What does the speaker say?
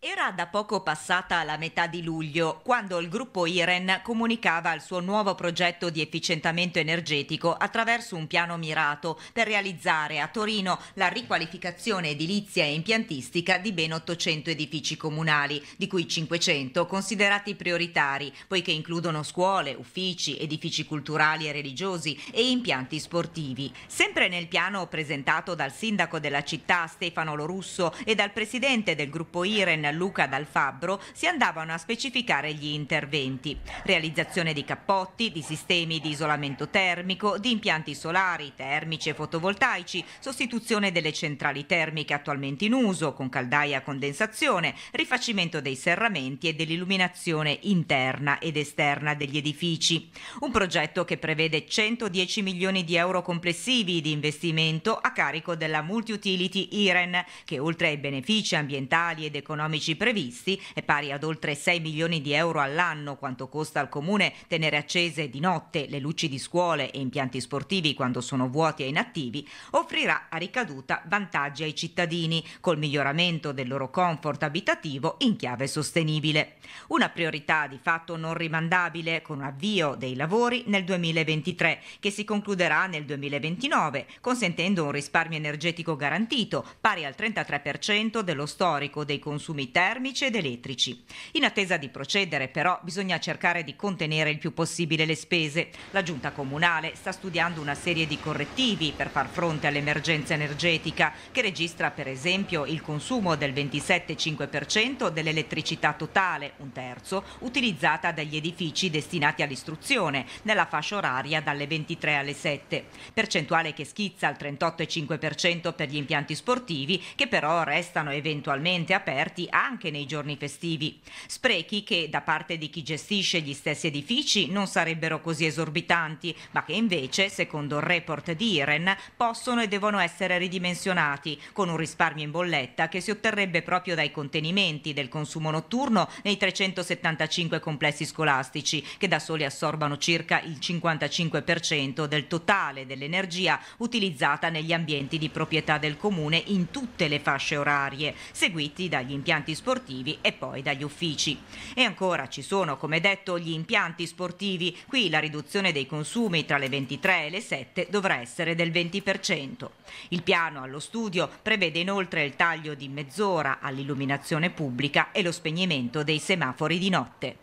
Era da poco passata la metà di luglio quando il gruppo IREN comunicava il suo nuovo progetto di efficientamento energetico attraverso un piano mirato per realizzare a Torino la riqualificazione edilizia e impiantistica di ben 800 edifici comunali, di cui 500 considerati prioritari, poiché includono scuole, uffici, edifici culturali e religiosi e impianti sportivi. Sempre nel piano presentato dal sindaco della città Stefano Lorusso e dal presidente del gruppo IREN Luca Dal Fabbro si andavano a specificare gli interventi. Realizzazione di cappotti, di sistemi di isolamento termico, di impianti solari, termici e fotovoltaici, sostituzione delle centrali termiche attualmente in uso con caldaia a condensazione, rifacimento dei serramenti e dell'illuminazione interna ed esterna degli edifici. Un progetto che prevede 110 milioni di euro complessivi di investimento a carico della Multi Utility IREN, che oltre ai benefici ambientali ed economici economici previsti è pari ad oltre 6 milioni di euro all'anno, quanto costa al Comune tenere accese di notte le luci di scuole e impianti sportivi quando sono vuoti e inattivi, offrirà a ricaduta vantaggi ai cittadini, col miglioramento del loro comfort abitativo in chiave sostenibile. Una priorità di fatto non rimandabile, con un avvio dei lavori nel 2023, che si concluderà nel 2029, consentendo un risparmio energetico garantito pari al 33% dello storico dei consumi termici ed elettrici. In attesa di procedere però bisogna cercare di contenere il più possibile le spese. La giunta comunale sta studiando una serie di correttivi per far fronte all'emergenza energetica che registra per esempio il consumo del 27,5% dell'elettricità totale, un terzo, utilizzata dagli edifici destinati all'istruzione nella fascia oraria dalle 23 alle 7, percentuale che schizza al 38,5% per gli impianti sportivi che però restano eventualmente aperti anche nei giorni festivi. Sprechi che da parte di chi gestisce gli stessi edifici non sarebbero così esorbitanti, ma che invece, secondo il report di IREN, possono e devono essere ridimensionati, con un risparmio in bolletta che si otterrebbe proprio dai contenimenti del consumo notturno nei 375 complessi scolastici, che da soli assorbano circa il 55% del totale dell'energia utilizzata negli ambienti di proprietà del comune in tutte le fasce orarie, seguiti dagli impianti impianti sportivi e poi dagli uffici. E ancora ci sono, come detto, gli impianti sportivi. Qui la riduzione dei consumi tra le 23 e le 7 dovrà essere del 20%. Il piano allo studio prevede inoltre il taglio di mezz'ora all'illuminazione pubblica e lo spegnimento dei semafori di notte.